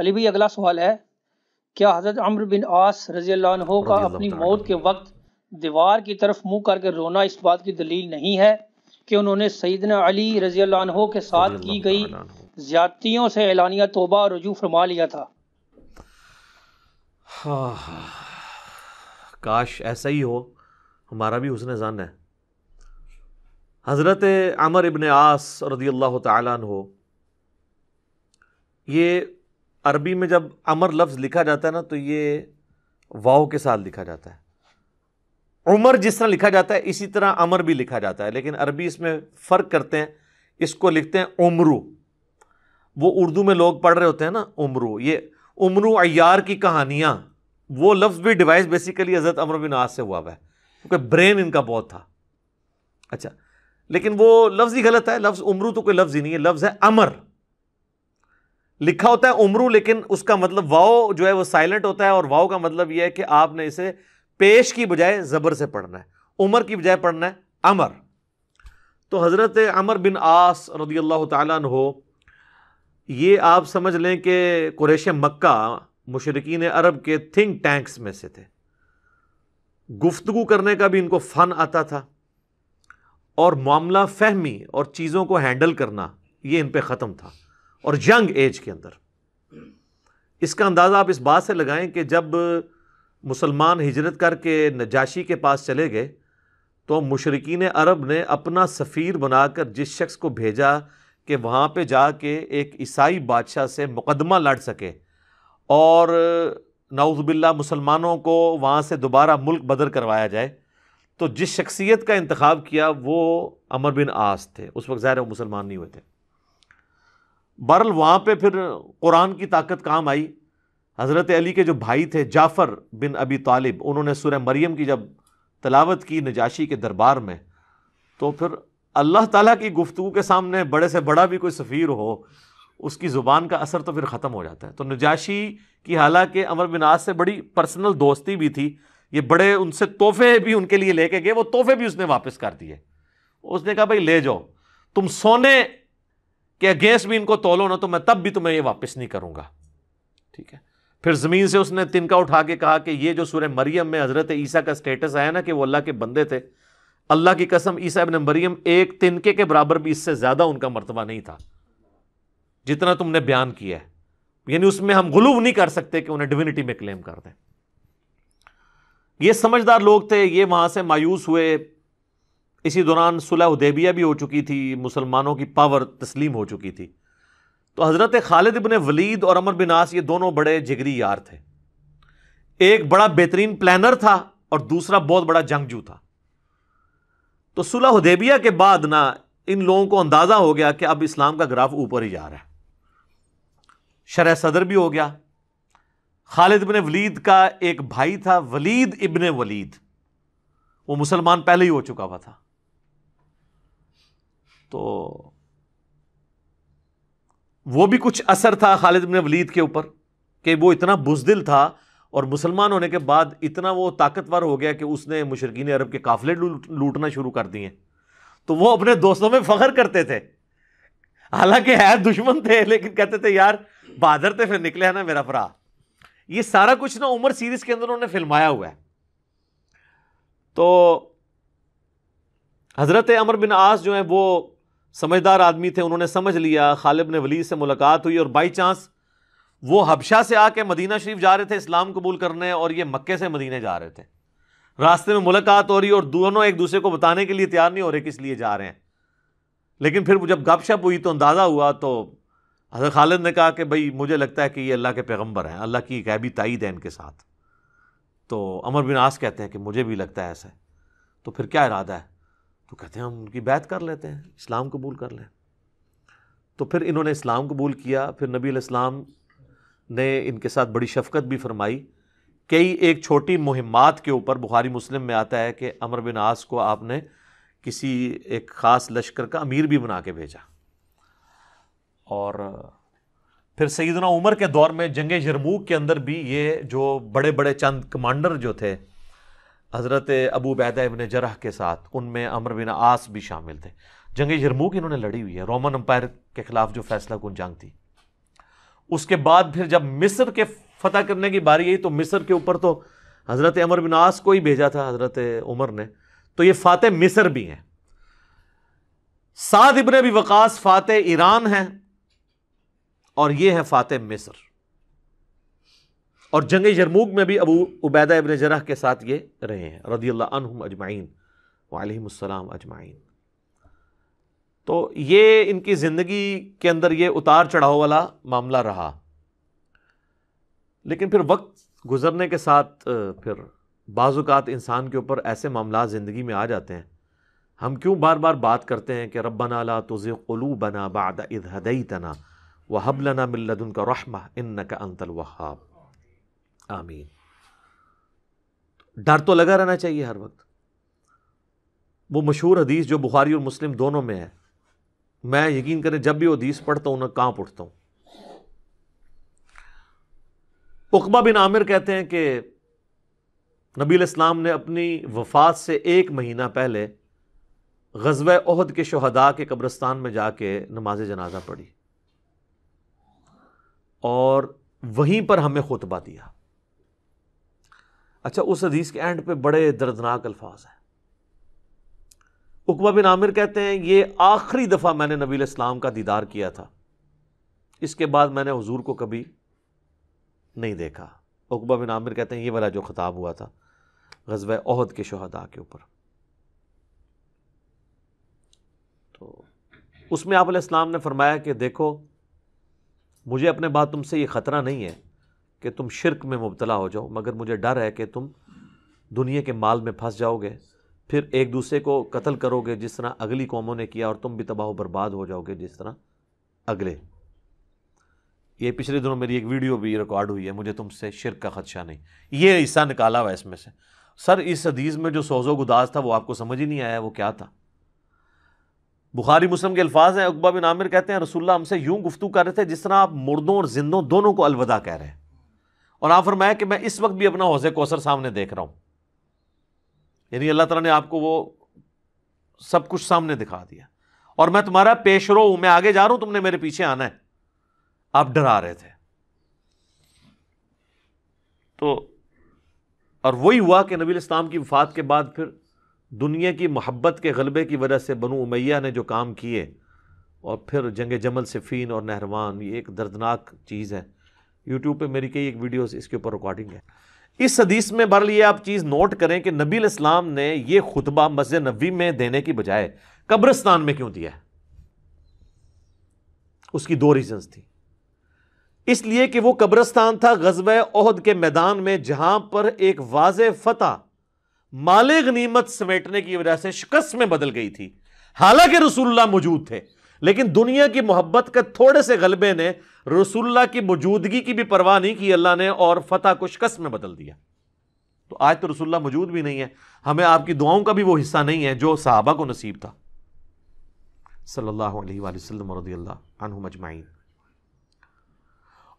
अली भाई अगला सवाल है क्या हजरत अम्र बिन आस रजी अल्लाह का अपनी मौत के वक्त दीवार की तरफ मुंह करके रोना इस बात की दलील नहीं है कि उन्होंने सईदन अली रजी अल्लाह के साथ की गई ज्यादतियों से एलानिया तोबा और रजू फरमा लिया था हाँ, काश ऐसा ही हो हमारा भी उसने जान है हज़रत अमर इबन आस रजी अल्लाह तन हो ये अरबी में जब अमर लफ्ज़ लिखा जाता है ना तो ये वाओ के साथ लिखा जाता है उमर जिस तरह लिखा जाता है इसी तरह अमर भी लिखा जाता है लेकिन अरबी इसमें फ़र्क करते हैं इसको लिखते हैं उमरू वो उर्दू में लोग पढ़ रहे होते हैं ना उमरू ये उमरू अयार की कहानियाँ वो लफ्ज़ भी डिवाइस बेसिकली हज़रत अमर बिन आज से हुआ हुआ है क्योंकि ब्रेन इनका बहुत था अच्छा लेकिन वो लफ्ज़ ही गलत है लफ्ज़ उमरू तो कोई लफ्ज़ ही नहीं है लफ्ज़ है अमर लिखा होता है उमरू लेकिन उसका मतलब वाओ जो है वो साइलेंट होता है और वाओ का मतलब यह है कि आपने इसे पेश की बजाय ज़बर से पढ़ना है उमर की बजाय पढ़ना है अमर तो हज़रत अमर बिन आस रदी अल्लाह तहो ये आप समझ लें कि कुरेश मक्का मुशरकिन अरब के थिंक टैंक्स में से थे गुफ्तगु करने का भी इनको फ़न आता था और मामला फहमी और चीज़ों को हैंडल करना ये इन पर ख़त्म था और यंग एज के अंदर इसका अंदाज़ा आप इस बात से लगाएं कि जब मुसलमान हिजरत करके नजाशी के पास चले गए तो मुशरकिन अरब ने अपना सफ़ीर बनाकर जिस शख्स को भेजा कि वहाँ पर जा के एक ईसाई बादशाह से मुकदमा लड़ सके और नाउज़बिल्ला मुसलमानों को वहाँ से दोबारा मुल्क बदर करवाया जाए तो जिस शख्सियत का इंतखब किया वो अमर बिन आस थे उस वक्त ज़ाहिर मुसलमान नहीं हुए थे बहरल वहाँ पर फिर कुरान की ताकत काम आई हज़रत अली के जो भाई थे जाफ़र बिन अबी तालिब उन्होंने सुर मरियम की जब तलावत की नजाशी के दरबार में तो फिर अल्लाह ताला की गुफ्तु के सामने बड़े से बड़ा भी कोई सफ़ीर हो उसकी ज़ुबान का असर तो फिर ख़त्म हो जाता है तो नजाशी की हालांकि अमर बिन आस से बड़ी पर्सनल दोस्ती भी थी ये बड़े उनसे तोहफे भी उनके लिए लेके गए वो तोहफे भी उसने वापस कर दिए उसने कहा भाई ले जाओ तुम सोने कि अगेंस्ट भी इनको तोलो ना तो मैं तब भी तुम्हें ये वापस नहीं करूंगा ठीक है फिर ज़मीन से उसने तिनका उठा के कहा कि ये जो सूर्य मरियम में हज़रत ईसा का स्टेटस आया ना कि वो अल्लाह के बंदे थे अल्लाह की कसम ईसा इबन मरियम एक तिनके के बराबर भी इससे ज़्यादा उनका मरतबा नहीं था जितना तुमने बयान किया है यानी उसमें हम गुलूब नहीं कर सकते कि उन्हें डिविनिटी में क्लेम कर दें ये समझदार लोग थे ये वहां से मायूस हुए इसी दौरान सुलह उदेबिया भी हो चुकी थी मुसलमानों की पावर तस्लीम हो चुकी थी तो हज़रत खालिद इबन वलीद और अमर बिन आस ये दोनों बड़े जिगरी यार थे एक बड़ा बेहतरीन प्लानर था और दूसरा बहुत बड़ा जंगजू था तो सुलह हदेबिया के बाद ना इन लोगों को अंदाज़ा हो गया कि अब इस्लाम का ग्राफ ऊपर ही जा रहा है शरह सदर भी हो गया खालिद इबन वलीद का एक भाई था वलीद इबन वलीद वो मुसलमान पहले ही हो चुका हुआ था तो वो भी कुछ असर था खालिद इबन वलीद के ऊपर कि वो इतना बुजदिल था और मुसलमान होने के बाद इतना वो ताकतवर हो गया कि उसने मुशरकिन अरब के काफिले लूटना शुरू कर दिए तो वो अपने दोस्तों में फ़ख्र करते थे हालांकि है दुश्मन थे लेकिन कहते थे यार बहादुर थे फिर निकले ना मेरा भरा ये सारा कुछ ना उमर सीरीज के अंदर उन्होंने फिल्माया हुआ है तो हज़रत अमर बिन आस जो है वो समझदार आदमी थे उन्होंने समझ लिया खालिब ने वली से मुलाकात हुई और बाई चांस वो हबशा से आके मदीना शरीफ जा रहे थे इस्लाम कबूल करने और ये मक्के से मदीने जा रहे थे रास्ते में मुलाकात हो रही और दोनों एक दूसरे को बताने के लिए तैयार नहीं हो रहे किस लिए जा रहे हैं लेकिन फिर जब गपशप हुई तो अंदाज़ा हुआ तो हजरत खालिद ने कहा कि भाई मुझे लगता है कि ये अल्लाह के पैगम्बर हैं अल्लाह की गैबी ताइद है इनके साथ तो अमर बिन आस कहते हैं कि मुझे भी लगता है ऐसा तो फिर क्या इरादा है तो कहते हैं हम उनकी बैत कर लेते हैं इस्लाम कबूल कर लें तो फिर इन्होंने इस्लाम कबूल किया फिर नबी इस्लाम ने इनके साथ बड़ी शफकत भी फरमाई कई एक छोटी मुहिमात के ऊपर बुखारी मुस्लिम में आता है कि अमर बिन आस को आपने किसी एक ख़ास लश्कर का अमीर भी बना के भेजा और फिर सईदना उमर के दौर में जंग जरमूक के अंदर भी ये जो बड़े बड़े चंद कमांडर जो थे हज़रत अबू बैदा इबन जरह के साथ उनमें अमर बिन आस भी शामिल थे जंग यरमूक इन्होंने लड़ी हुई है रोमन अम्पायर के ख़िलाफ़ जो फैसला कन जंग थी उसके बाद फिर जब मिस्र के फतेह करने की बारी आई तो मिस्र के ऊपर तो हज़रत अमर बिन आस को ही भेजा था हज़रत उमर ने तो ये फ़ातह मिसर भी हैं साद इबन भी वक़ास फ़ातह ईरान हैं और ये है फ़ातह मिसर और जंग यरमूग में भी अबू उबैदा इबन जरह के साथ ये रहे हैं रदी अल्लाम अजमाइन वालेकाम अजमाइन तो ये इनकी ज़िंदगी के अंदर ये उतार चढ़ाव वाला मामला रहा लेकिन फिर वक्त गुजरने के साथ फिर बाज़ात इंसान के ऊपर ऐसे मामला ज़िंदगी में आ जाते हैं हम क्यों बार बार बात करते हैं कि रब्बना ला तुज़ कलू बना बाद इद तना वह लना मिल्लदन का रहमा इन का अंतल वहाब आमीन डर तो लगा रहना चाहिए हर वक्त वो मशहूर हदीस जो बुखारी और मुस्लिम दोनों में है मैं यकीन करें जब भी वो हदीस पढ़ता हूं ना कांप उठता हूँ उकबा बिन आमिर कहते हैं कि नबी इस्लाम ने अपनी वफात से एक महीना पहले गजब अहद के शहदा के कब्रस्तान में जाके नमाज जनाजा पढ़ी और वहीं पर हमें खुतबा दिया अच्छा उस हदीस के एंड पे बड़े दर्दनाक अल्फाज हैं उकबा बिन आमिर कहते हैं ये आखिरी दफ़ा मैंने नबी इस्लाम का दीदार किया था इसके बाद मैंने हजूर को कभी नहीं देखा उकबा बिन आमिर कहते हैं ये वाला जो ख़ताब हुआ था गजब अहद के शहदा के ऊपर तो उसमें आप ने फरमाया कि देखो मुझे अपने बात तुमसे ये ख़तरा नहीं है कि तुम शिरक में मुबतला हो जाओ मगर मुझे डर है कि तुम दुनिया के माल में फंस जाओगे फिर एक दूसरे को कत्ल करोगे जिस तरह अगली कौमों ने किया और तुम भी तबाह बर्बाद हो जाओगे जिस तरह अगले ये पिछले दिनों मेरी एक वीडियो भी रिकॉर्ड हुई है मुझे तुमसे शिरक का ख़दशा नहीं ये हिस्सा निकाला हुआ इसमें से सर इस हदीज़ में जो सोजो गुदाज था वो आपको समझ ही नहीं आया वो क्या था बुखारी मुस्लिम के अल्फाज हैं अकबा बिन आमिर कहते हैं रसुल्ला हमसे यूं गुफ्तू कर रहे थे जिस तरह आप मुर्दों और जिंदों दोनों को अलविदा कह रहे हैं और आप फरमाया कि मैं इस वक्त भी अपना हौसे कौसर सामने देख रहा हूँ यानी अल्लाह ताला ने आपको वो सब कुछ सामने दिखा दिया और मैं तुम्हारा पेशरो हूं मैं आगे जा रहा हूं तुमने मेरे पीछे आना है आप डरा रहे थे तो और वही हुआ कि नबी इस्लाम की वफात के बाद फिर दुनिया की मोहब्बत के गलबे की वजह से बनु उमैया ने जो काम किए और फिर जंग जमल सिफ़ीन और नहरवान ये एक दर्दनाक चीज़ है यूट्यूब पे मेरी कई एक वीडियोस इसके ऊपर रिकॉर्डिंग है इस हदीस में बहरल ये आप चीज़ नोट करें कि नबी इस्लाम ने यह खुतबा मस्जिद नबी में देने की बजाय कब्रस्तान में क्यों दिया उसकी दो रीजंस थी इसलिए कि वो कब्रस्तान था गजब ओहद के मैदान में जहां पर एक वाज फतह माले गनीमत समेटने की वजह से शिकस्त में बदल गई थी हालांकि रसूल्ला मौजूद थे लेकिन दुनिया की मोहब्बत के थोड़े से गलबे ने रसुल्ला की मौजूदगी की भी परवाह नहीं की अल्लाह ने और फतेह को शिकस्त में बदल दिया तो आज तो रसुल्ला मौजूद भी नहीं है हमें आपकी दुआओं का भी वो हिस्सा नहीं है जो साहबा को नसीब था सल्लाजमाइन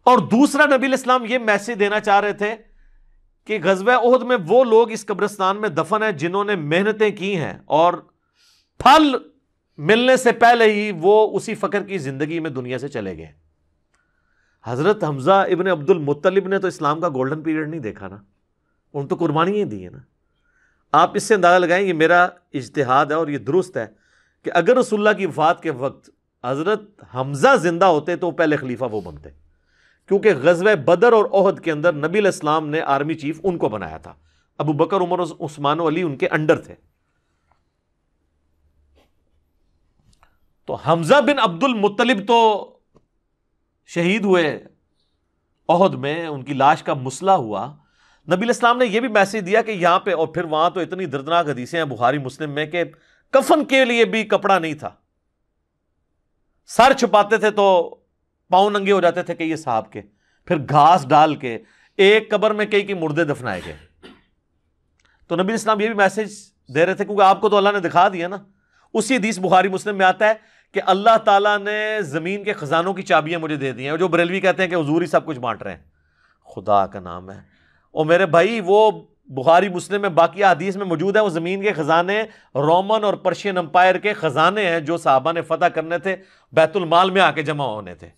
और दूसरा नबी इस्लाम ये मैसेज देना चाह रहे थे कि गजब उहद में वो लोग इस कब्रिस्तान में दफन है जिन्होंने मेहनतें की हैं और फल मिलने से पहले ही वो उसी फ़कर की ज़िंदगी में दुनिया से चले गए हज़रत हमज़ा इबन अब्दुल मुत्तलिब ने तो इस्लाम का गोल्डन पीरियड नहीं देखा ना उन तो कुर्बानियाँ दी है ना आप इससे अंदाज़ा लगाएं ये मेरा इजतहाद है और ये दुरुस्त है कि अगर रसुल्ला की वफात के वक्त हज़रत हमज़ा ज़िंदा होते तो पहले खलीफा वो बनते क्योंकि गजब बदर और अहद के अंदर नबी इस्लाम ने आर्मी चीफ उनको बनाया था अबू बकर उमर उस्मान अली उनके अंडर थे तो हमजा बिन अब्दुल मुतलिब तो शहीद हुए अहद में उनकी लाश का मसला हुआ नबी इस्लाम ने यह भी मैसेज दिया कि यहां पर और फिर वहां तो इतनी दर्दनाक हदीसें हैं बुहारी मुस्लिम में कि कफन के लिए भी कपड़ा नहीं था सर छुपाते थे तो पाँव नंगे हो जाते थे कई साहब के फिर घास डाल के एक कबर में कई के मुर्दे दफनाए गए तो नबी इस्लाम यह भी मैसेज दे रहे थे क्योंकि आपको तो अल्लाह ने दिखा दिया ना उसी हदीस बुखारी मुस्लिम में आता है कि अल्लाह ताला ने ज़मीन के ख़ज़ानों की चाबियाँ मुझे दे दी हैं जो बरेलवी कहते हैं कि हजूर ही सब कुछ बांट रहे हैं खुदा का नाम है और मेरे भाई वो बुखारी मुस्लिम में बाकी हदीस में मौजूद है वो ज़मीन के ख़ज़ाने रोमन और पर्शियन अंपायर के ख़ज़ाने हैं जो साहबा ने फतेह करने थे बैतुलमाल में आके जमा होने थे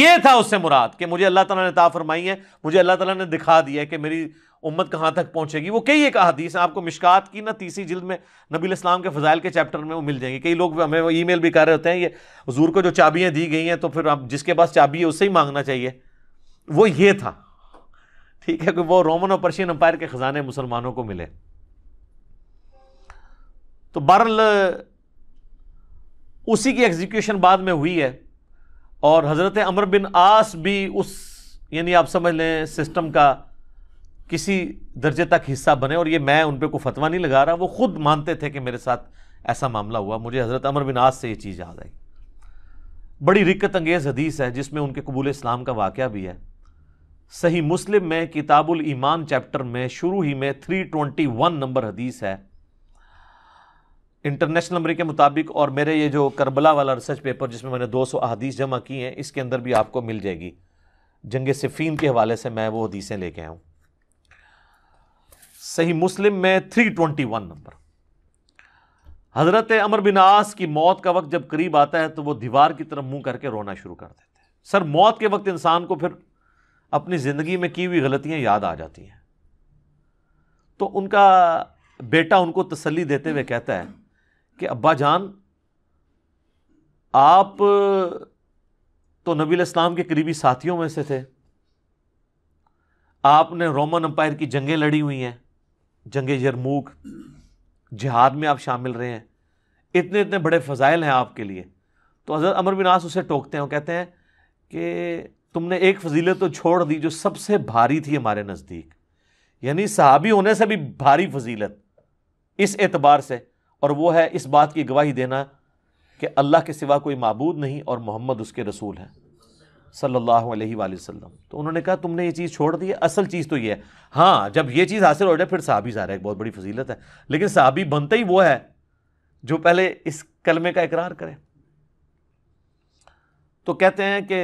ये था उससे मुराद कि मुझे अल्लाह ताला ने ता है मुझे अल्लाह ताला ने दिखा दिया है कि मेरी उम्मत कहाँ तक पहुँचेगी वो कई एक अदीस है आपको मिशकात की ना तीसरी जिल्द में नबी इस्लाम के फ़जाइल के चैप्टर में वो मिल जाएंगे कई लोग हमें ई मेल भी कर रहे होते हैं ये हजूर को जो चाबियाँ दी गई हैं तो फिर आप जिसके पास चाबी है उससे ही मांगना चाहिए वो ये था ठीक है कि वो रोमन और पर्शियन अम्पायर के ख़जाने मुसलमानों को मिले तो बहरल उसी की एग्जीक्यूशन बाद में हुई है और हज़रत अमर बिन आस भी उस यानी आप समझ लें सिस्टम का किसी दर्जे तक हिस्सा बने और ये मैं उन पर कोई फतवा नहीं लगा रहा वो खुद मानते थे कि मेरे साथ ऐसा मामला हुआ मुझे हज़रत अमर बिन से ये चीज़ याद आई बड़ी रिक्कत अंगेज़ हदीस है जिसमें उनके कबूल इस्लाम का वाक़ भी है सही मुस्लिम में किताबुल ईमान चैप्टर में शुरू ही में 321 नंबर हदीस है इंटरनेशनल नंबर के मुताबिक और मेरे ये जो करबला वाला रिसर्च पेपर जिसमें मैंने 200 सौ हदीस जमा की हैं इसके अंदर भी आपको मिल जाएगी जंग सिफ़ीन के हवाले से मैं वो हदीसें लेके आऊँ सही मुस्लिम में 321 नंबर हज़रत अमर बिनास की मौत का वक्त जब करीब आता है तो वो दीवार की तरफ मुंह करके रोना शुरू कर देते हैं सर मौत के वक्त इंसान को फिर अपनी ज़िंदगी में की हुई गलतियां याद आ जाती हैं तो उनका बेटा उनको तसल्ली देते हुए कहता है कि अब्बा जान आप तो नबी इस्लाम के करीबी साथियों में से थे आपने रोमन अंपायर की जंगें लड़ी हुई हैं जंग यरमूक जिहाद में आप शामिल रहे हैं इतने इतने बड़े फ़जाइल हैं आपके लिए तो हज़रत अमर बिनास उसे टोकते हैं और कहते हैं कि तुमने एक फजीलत तो छोड़ दी जो सबसे भारी थी हमारे नज़दीक यानी सहाबी होने से भी भारी फजीलत इस एतबार से और वो है इस बात की गवाही देना कि अल्लाह के सिवा कोई मबूद नहीं और मोहम्मद उसके रसूल हैं सल्लल्लाहु अलैहि वसल्लम तो उन्होंने कहा तुमने ये चीज़ छोड़ दी है असल चीज़ तो ये है हाँ जब ये चीज़ हासिल हो जाए फिर साहबी सारा एक बहुत बड़ी फजीलत है लेकिन साहबी बनता ही वो है जो पहले इस कलमे का इकरार करे तो कहते हैं कि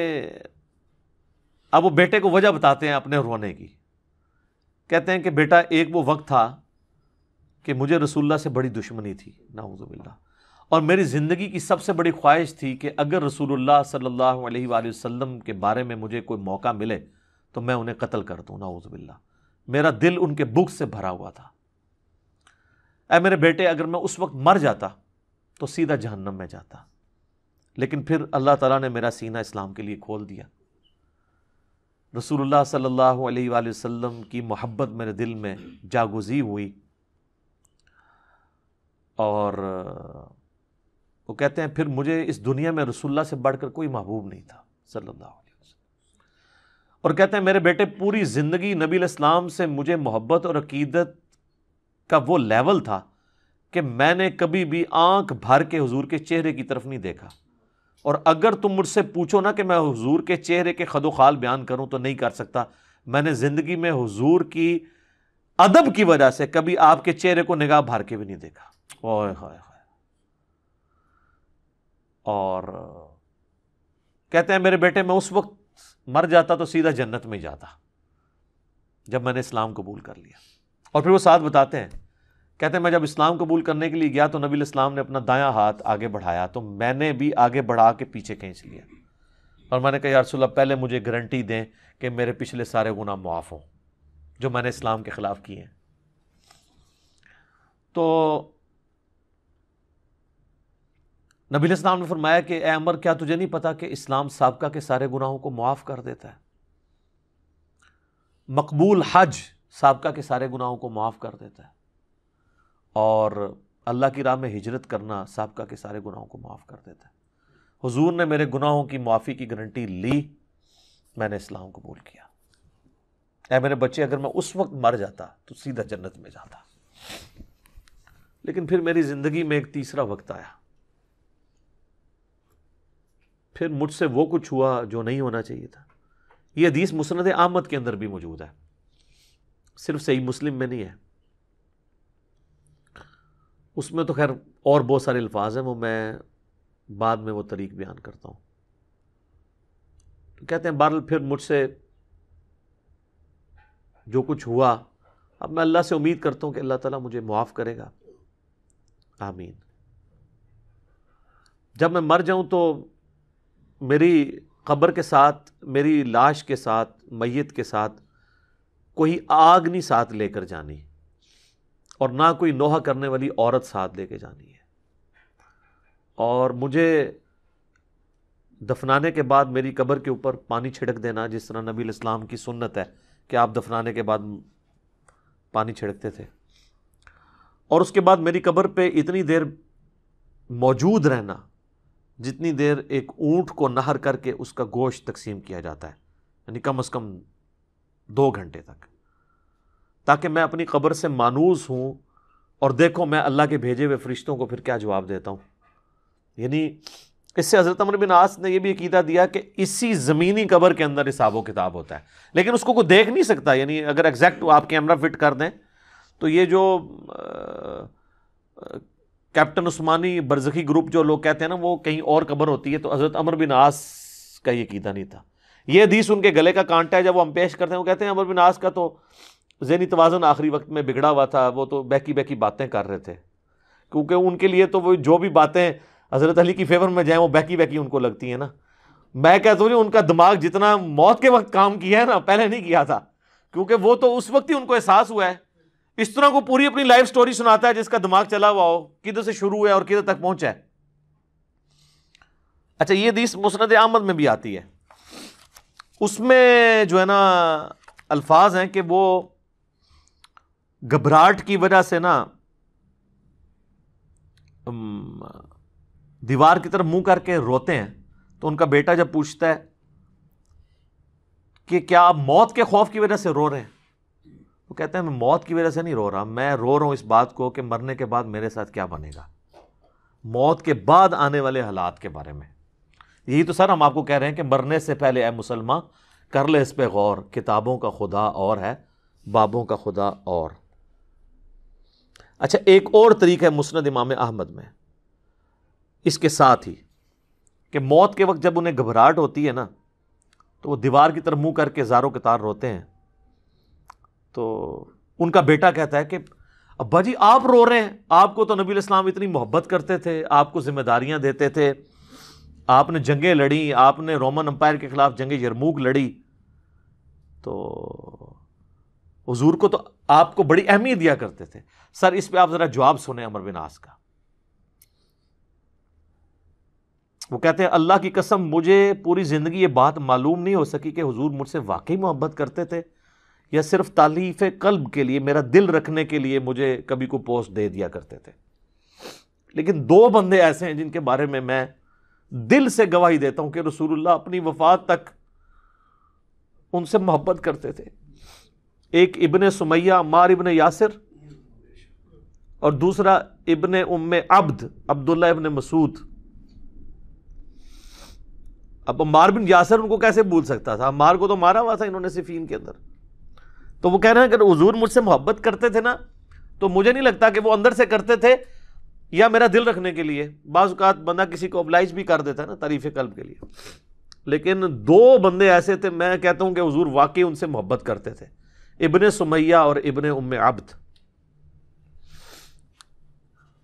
अब वो बेटे को वजह बताते हैं अपने रोने की कहते हैं कि बेटा एक वो वक्त था कि मुझे रसुल्ला से बड़ी दुश्मनी थी नाउज़बिल्ला और मेरी ज़िंदगी की सबसे बड़ी ख्वाहिश थी कि अगर रसूल सल्ला वसम के बारे में मुझे कोई मौका मिले तो मैं उन्हें कत्ल कर दूँ नाउज़बिल्ला मेरा दिल उनके बुख से भरा हुआ था अ मेरे बेटे अगर मैं उस वक्त मर जाता तो सीधा जहन्नम में जाता लेकिन फिर अल्लाह ताला ने मेरा सीना इस्लाम के लिए खोल दिया रसूलुल्लाह सल्लल्लाहु अलैहि वसल्लम की मोहब्बत मेरे दिल में जागुजी हुई और वो कहते हैं फिर मुझे इस दुनिया में रसुल्ला से बढ़कर कोई महबूब नहीं था सल्लल्लाहु अलैहि वसल्लम और कहते हैं मेरे बेटे पूरी ज़िंदगी नबी इस्लाम से मुझे मोहब्बत और अकीदत का वो लेवल था कि मैंने कभी भी आंख भर के हजूर के चेहरे की तरफ नहीं देखा और अगर तुम मुझसे पूछो ना कि मैं हजूर के चेहरे के खदो खाल बयान करूं तो नहीं कर सकता मैंने ज़िंदगी में हजूर की अदब की वजह से कभी आपके चेहरे को निगाह भर के भी नहीं देखा ओए हाय हाय और कहते हैं मेरे बेटे मैं उस वक्त मर जाता तो सीधा जन्नत में जाता जब मैंने इस्लाम कबूल कर लिया और फिर वो साथ बताते हैं कहते हैं मैं जब इस्लाम कबूल करने के लिए गया तो नबी इस्लाम ने अपना दाया हाथ आगे बढ़ाया तो मैंने भी आगे बढ़ा के पीछे खींच लिया और मैंने कहा यार यारसोल्ला पहले मुझे गारंटी दें कि मेरे पिछले सारे गुना मुआफ़ हों जो मैंने इस्लाम के ख़िलाफ़ किए हैं तो नबी इस्लाम ने फरमाया कि ए अमर क्या तुझे नहीं पता कि इस्लाम सबका के सारे गुनाहों को माफ़ कर देता है मकबूल हज सबका के सारे गुनाहों को माफ कर देता है और अल्लाह की राह में हिजरत करना सबका के सारे गुनाहों को माफ़ कर देता है हुजूर ने मेरे गुनाहों की माफ़ी की गारंटी ली मैंने इस्लाम कबूल किया ऐ मेरे बच्चे अगर मैं उस वक्त मर जाता तो सीधा जन्नत में जाता लेकिन फिर मेरी ज़िंदगी में एक तीसरा वक्त आया फिर मुझसे वो कुछ हुआ जो नहीं होना चाहिए था यह हदीस मुसनद आमद के अंदर भी मौजूद है सिर्फ सही मुस्लिम में नहीं है उसमें तो खैर और बहुत सारे अल्फाज हैं वो मैं बाद में वो तरीक बयान करता हूँ तो कहते हैं बहरल फिर मुझसे जो कुछ हुआ अब मैं अल्लाह से उम्मीद करता हूँ कि अल्लाह ताला मुझे माफ़ करेगा आमीन जब मैं मर जाऊँ तो मेरी कब्र के साथ मेरी लाश के साथ मैत के साथ कोई आग नहीं साथ लेकर जानी और ना कोई नोहा करने वाली औरत साथ लेके जानी है और मुझे दफनाने के बाद मेरी कब्र के ऊपर पानी छिड़क देना जिस तरह नबी इस्लाम की सुन्नत है कि आप दफनाने के बाद पानी छिड़कते थे और उसके बाद मेरी कब्र पे इतनी देर मौजूद रहना जितनी देर एक ऊँट को नहर करके उसका गोश्त तकसीम किया जाता है यानी कम अज़ कम दो घंटे तक ताकि मैं अपनी कब्र से मानूस हूँ और देखो मैं अल्लाह के भेजे हुए फरिश्तों को फिर क्या जवाब देता हूँ यानी इससे हज़रत अमर बिन आस ने यह भी अकीदा दिया कि इसी ज़मीनी कबर के अंदर हिसाब किताब होता है लेकिन उसको कोई देख नहीं सकता यानी अगर एग्जैक्ट आप कैमरा फिट कर दें तो ये जो आ, आ, कैप्टन उस्मानी बरजखी ग्रुप जो लोग कहते हैं ना वो कहीं और कबर होती है तो हज़रत अमर बिन आस का ये कीदा नहीं था ये हदीस उनके गले का कांटा है जब वो हम पेश करते हैं वो कहते हैं अमर बिन आस का तो जहनी तोज़न आखिरी वक्त में बिगड़ा हुआ था वो तो बहकी बहकी बातें कर रहे थे क्योंकि उनके लिए तो वो जो भी बातें हज़रत अली की फेवर में जाएँ वो बहकी बहकी उनको लगती हैं ना मैं कहता हूँ जी उनका दिमाग जितना मौत के वक्त काम किया है ना पहले नहीं किया था क्योंकि वो तो उस वक्त ही उनको एहसास हुआ है इस तरह को पूरी अपनी लाइफ स्टोरी सुनाता है जिसका दिमाग चला हुआ हो किधर से शुरू हुआ है और किधर तक पहुंचा है अच्छा ये दीस मुसरद अहमद में भी आती है उसमें जो है ना अल्फाज हैं कि वो घबराहट की वजह से ना दीवार की तरफ मुंह करके रोते हैं तो उनका बेटा जब पूछता है कि क्या आप मौत के खौफ की वजह से रो रहे हैं वो कहते हैं मैं मौत की वजह से नहीं रो रहा मैं रो रहा हूँ इस बात को कि मरने के बाद मेरे साथ क्या बनेगा मौत के बाद आने वाले हालात के बारे में यही तो सर हम आपको कह रहे हैं कि मरने से पहले ए मुसलमान कर ले इस पर गौर किताबों का खुदा और है बाबों का खुदा और अच्छा एक और तरीका है मुस्द इमाम अहमद में इसके साथ ही कि मौत के वक्त जब उन्हें घबराहट होती है ना तो वो दीवार की तरफ मुंह करके जारो के तार रोते हैं तो उनका बेटा कहता है कि अब्बा जी आप रो रहे हैं आपको तो नबी इस्लाम इतनी मोहब्बत करते थे आपको जिम्मेदारियां देते थे आपने जंगें लड़ी आपने रोमन अम्पायर के ख़िलाफ़ जंग यरमूक लड़ी तो हजूर को तो आपको बड़ी अहमियत दिया करते थे सर इस पर आप ज़रा जवाब सुने अमर विनाश का वो कहते हैं अल्लाह की कसम मुझे पूरी ज़िंदगी ये बात मालूम नहीं हो सकी कि हुजूर मुझसे वाकई मोहब्बत करते थे या सिर्फ तालीफ कल्ब के लिए मेरा दिल रखने के लिए मुझे कभी को पोस्ट दे दिया करते थे लेकिन दो बंदे ऐसे हैं जिनके बारे में मैं दिल से गवाही देता हूं कि रसूलुल्लाह अपनी वफात तक उनसे मोहब्बत करते थे एक इबन सुमैया मार इबन यासिर और दूसरा इबन उम अब्द अब्दुल्ला इबन मसूद अब मार बिन यासर उनको कैसे भूल सकता था मार को तो मारा हुआ था इन्होंने सिफीन के अंदर तो वो कह रहे हैं अगर हजूर मुझसे मोहब्बत करते थे ना तो मुझे नहीं लगता कि वो अंदर से करते थे या मेरा दिल रखने के लिए बाज़ात बंदा किसी को अबलाइज भी कर देता है ना तारीफ़ कल्ब के लिए लेकिन दो बंदे ऐसे थे मैं कहता हूँ कि हजूर वाकई उनसे मोहब्बत करते थे इबन सुमैया और इबन उम आबद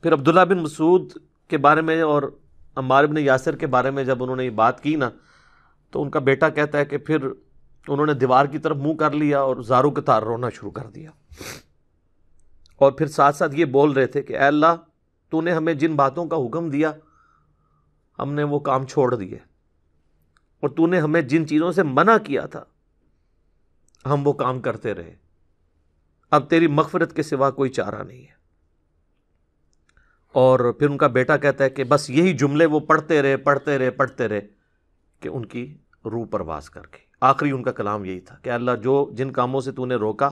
फिर अब्दुल्ला बिन मसूद के बारे में और अम्मार बिन यासर के बारे में जब उन्होंने ये बात की ना तो उनका बेटा कहता है कि फिर उन्होंने दीवार की तरफ मुंह कर लिया और जारू के तार रोना शुरू कर दिया और फिर साथ साथ ये बोल रहे थे कि अल्लाह तूने हमें जिन बातों का हुक्म दिया हमने वो काम छोड़ दिए और तूने हमें जिन चीज़ों से मना किया था हम वो काम करते रहे अब तेरी मफफरत के सिवा कोई चारा नहीं है और फिर उनका बेटा कहता है कि बस यही जुमले वो पढ़ते रहे पढ़ते रहे पढ़ते रहे कि उनकी रूह परवास कर गई आखिरी उनका कलाम यही था कि अल्लाह जो जिन कामों से तूने रोका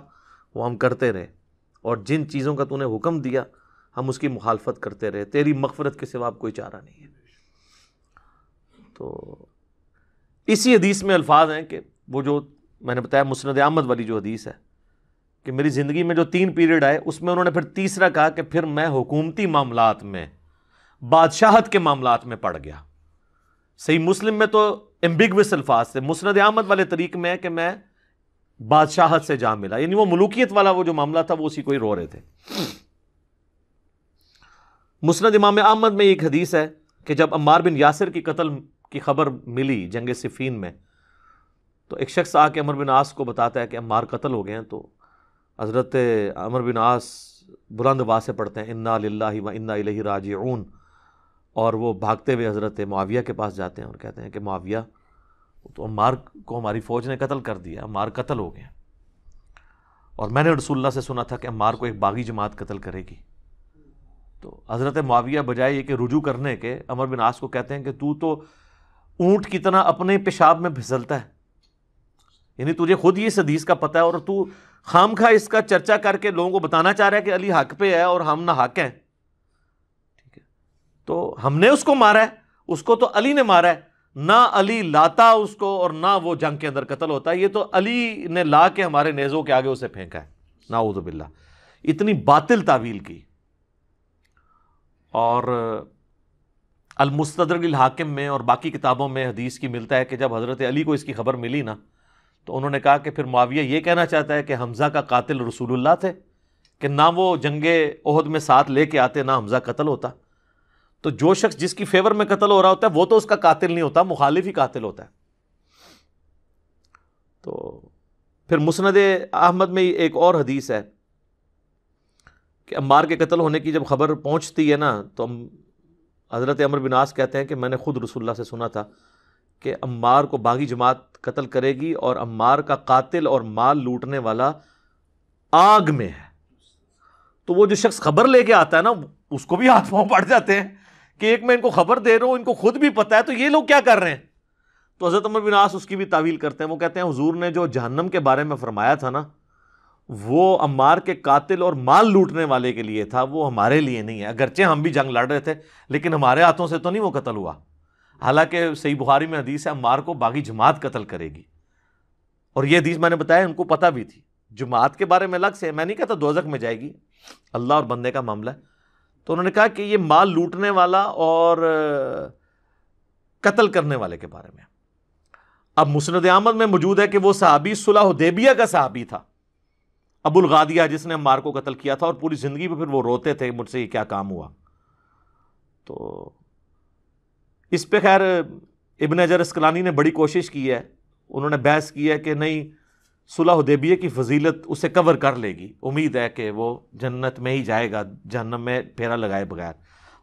वो हम करते रहे और जिन चीज़ों का तूने हुक्म दिया हम उसकी मुखालफत करते रहे तेरी मफफ़रत के सिवा कोई चारा नहीं है तो इसी हदीस में अल्फाज हैं कि वो जो मैंने बताया मुस्ंद अहमद वाली जो हदीस है कि मेरी ज़िंदगी में जो तीन पीरियड आए उसमें उन्होंने फिर तीसरा कहा कि फिर मैं हुकूमती मामला में बादशाहत के मामला में पड़ गया सही मुस्लिम में तो एम्बिगस अल्फाज थे मुस्ंद अहमद वाले तरीक में है कि मैं बादशाहत से जा मिला यानी वो मलूकियत वाला वो जो मामला था वो उसी को ही रो रहे थे मुस्ंद इमाम अहमद में एक हदीस है कि जब अम्मार बिन यासिर की कत्ल की खबर मिली जंग सिफीन में तो एक शख्स आके अमर बिन आस को बताता है कि अम्मार कत्ल हो गए हैं तो हज़रत अमर बिन आस बुलंद से पढ़ते हैं इन्ना ला व इन्ना राज और वो भागते हुए हज़रत मुआविया के पास जाते हैं और कहते हैं कि मुआविया तो अमार को हमारी फ़ौज ने कत्ल कर दिया मार कत्ल हो गया और मैंने रसुल्ला से सुना था कि मार को एक बागी जमात कत्ल करेगी तो हज़रत मुआविया बजाय ये कि रुजू करने के अमर बिन आस को कहते हैं कि तू तो ऊँट की तरह अपने पेशाब में फिसलता है यानी तुझे खुद ही इस हदीस का पता है और तू खाम खा इसका चर्चा करके लोगों को बताना चाह रहा है कि अली हक पे है और हम ना हक हैं तो हमने उसको मारा है उसको तो अली ने मारा है ना अली लाता उसको और ना वो जंग के अंदर कत्ल होता है ये तो अली ने ला के हमारे नेज़ों के आगे उसे फेंका है नाउदबिल्ला इतनी बातिल तावील की और अलमुस्तर हाकिम में और बाकी किताबों में हदीस की मिलता है कि जब हज़रत अली को इसकी खबर मिली ना तो उन्होंने कहा कि फिर माविया ये कहना चाहता है कि हमज़ा का कातिल रसूल्ला थे कि ना वो जंग ओहद में साथ लेके आते ना हमज़ा कतल होता तो जो शख्स जिसकी फेवर में कत्ल हो रहा होता है वो तो उसका कातिल नहीं होता मुखालिफ ही कातिल होता है तो फिर मुसनद अहमद में एक और हदीस है कि अम्बार के कत्ल होने की जब खबर पहुंचती है ना तो हम हज़रत अमर बिनास कहते हैं कि मैंने खुद रसुल्ला से सुना था कि अम्बार को बागी जमात कत्ल करेगी और अम्बार का कातिल और माल लूटने वाला आग में है तो वो जो शख्स खबर लेके आता है ना उसको भी हाथ पाँव पड़ जाते हैं कि एक मैं इनको खबर दे रहा हूँ इनको खुद भी पता है तो ये लोग क्या कर रहे हैं तो हज़रत अमर बिनास उसकी भी तावील करते हैं वो कहते हैं हज़ूर ने जो जहन्नम के बारे में फरमाया था ना वो अमार के कातिल और माल लूटने वाले के लिए था वो हमारे लिए नहीं है अगरचे हम भी जंग लड़ रहे थे लेकिन हमारे हाथों से तो नहीं वो कत्ल हुआ हालांकि सही बुहारी में हदीस है अमार को बागी जमात कत्ल करेगी और ये हदीस मैंने बताया उनको पता भी थी जमात के बारे में अलग से मैं नहीं कहता दोजक में जाएगी अल्लाह और बंदे का मामला है तो उन्होंने कहा कि ये माल लूटने वाला और कत्ल करने वाले के बारे में अब मुसनद अहमद में मौजूद है कि वह सहाबी सुलह का सहाबी था अबुल गादिया जिसने मार को कत्ल किया था और पूरी ज़िंदगी में फिर वो रोते थे मुझसे क्या काम हुआ तो इस पर खैर इबन अजर इसकलानी ने बड़ी कोशिश की है उन्होंने बहस की है कि नहीं सुलह उदेबिया की फजीलत उसे कवर कर लेगी उम्मीद है कि वो जन्नत में ही जाएगा जहन्नम में फेरा लगाए बगैर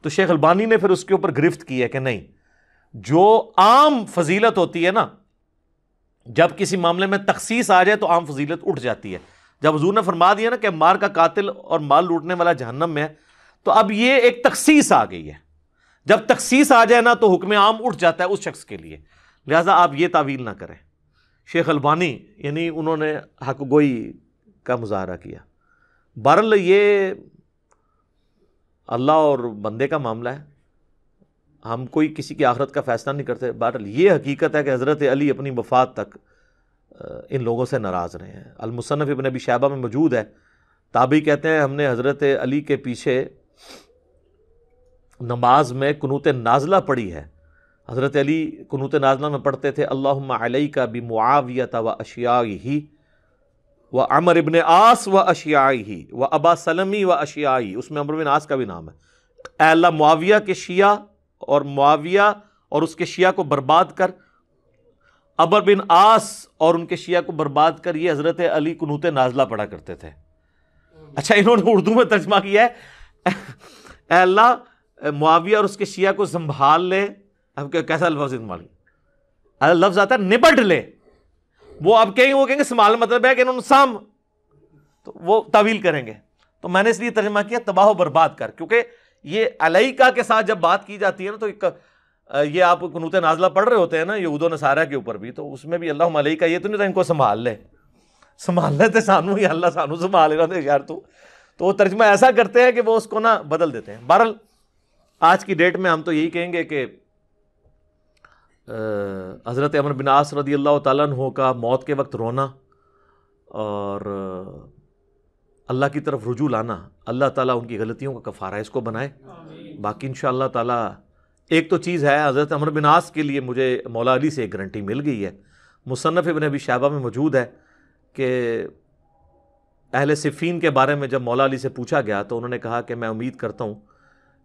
तो शेख अलबानी ने फिर उसके ऊपर गिरफ्त की है कि नहीं जो आम फजीलत होती है ना जब किसी मामले में तखसीस आ जाए तो आम फजीलत उठ जाती है जब हजूर ने फरमा दिया ना कि मार का कातिल और माल लूटने वाला जहनम में है तो अब ये एक तखसीस आ गई है जब तखसीस आ जाए ना तो हुक्म आम उठ जाता है उस शख्स के लिए लिहाजा आप ये तावील ना करें शेख अलबानी यानी उन्होंने हक गोई का मुजाहरा किया बहरल ये अल्लाह और बंदे का मामला है हम कोई किसी की आखरत का फ़ैसला नहीं करते बहरल ये हकीकत है कि हज़रत अली अपनी वफात तक इन लोगों से नाराज़ रहे हैं अलमुसनफ़ इबन अबी शैबा में मौजूद है ताबी कहते हैं हमने हज़रत अली के पीछे नमाज में कनूत नाजला पढ़ी है हज़रत अली कनूत नाजला में पढ़ते थे अल्लाह का बि मुआवियत व अशियाई व अमर इबन आस व अशियाई व अबा सलमी व अशियाई उसमें अमर बिन आस का भी नाम है एला मुआविया के शिया और मुआविया और उसके शिया को बर्बाद कर अबर बिन आस और उनके शिया को बर्बाद कर ये हज़रत अली कनूत नाजला पढ़ा करते थे अच्छा इन्होंने उर्दू में तर्जमा किया है अल्लाह मुआविया और उसके शिया को संभाल ले अब कैसा लफ्ज इस्तेमाल किया लफ्ज आता है निबट ले वो अब कहेंगे वो कहेंगे समाल मतलब है कि इन्होंने साम तो वो तावील करेंगे तो मैंने इसलिए तर्जमा किया तबाह बर्बाद कर क्योंकि ये अलैका के साथ जब बात की जाती है ना तो एक ये आप कनूत नाजला पढ़ रहे होते हैं ना यहूद नसारा के ऊपर भी तो उसमें भी अल्लाह मलई का ये तो नहीं था इनको संभाल ले संभाल ले तो सानू ही अल्लाह सानू संभाल लेना थे यार तू तो वो तर्जमा ऐसा करते हैं कि वो उसको ना बदल देते हैं बहरल आज की डेट में हम तो यही कहेंगे कि हज़रत अमर बिनास रदी अल्लाह तहों का मौत के वक्त रोना और अल्लाह की तरफ रुजू लाना अल्लाह ताला उनकी गलतियों का कफ़ारा इसको बनाए बाकी इन ताला एक तो चीज़ है हज़रत अमर बिनास के लिए मुझे मौला अली से एक गारंटी मिल गई है मुसनफ़ इबन अभी शाबा में मौजूद है कि अहल सिफ़ीन के बारे में जब मौला अली से पूछा गया तो उन्होंने कहा कि मैं उम्मीद करता हूँ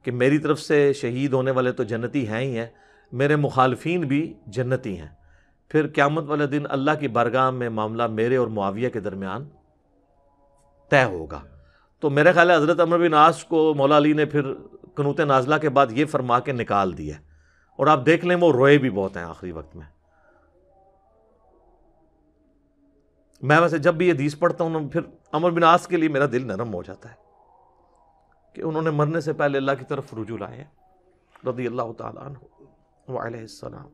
कि मेरी तरफ से शहीद होने वाले तो जन्नती हैं ही हैं मेरे मुखालफन भी जन्नती हैं फिर क़्यामत वाले दिन अल्लाह की बरगाह में मामला मेरे और मुआविया के दरमियान तय होगा तो मेरे ख्याल हज़रत अमर बिन आस को मौला अली ने फिर कनूत नाजला के बाद ये फरमा के निकाल दिया और आप देख लें वो रोए भी बहुत हैं आखिरी वक्त में मैं वैसे जब भी ये दीस पढ़ता हूँ फिर अमर बिन आस के लिए मेरा दिल नरम हो जाता है कि उन्होंने मरने से पहले अल्लाह की तरफ रुजू लाए रदी अल्लाह हो वालम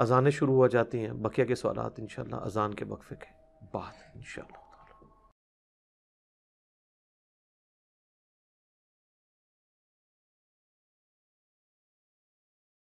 अजानें शुरू हो जाती हैं बकिया के सवाल इन अज़ान के वक्फे के बाद इनशा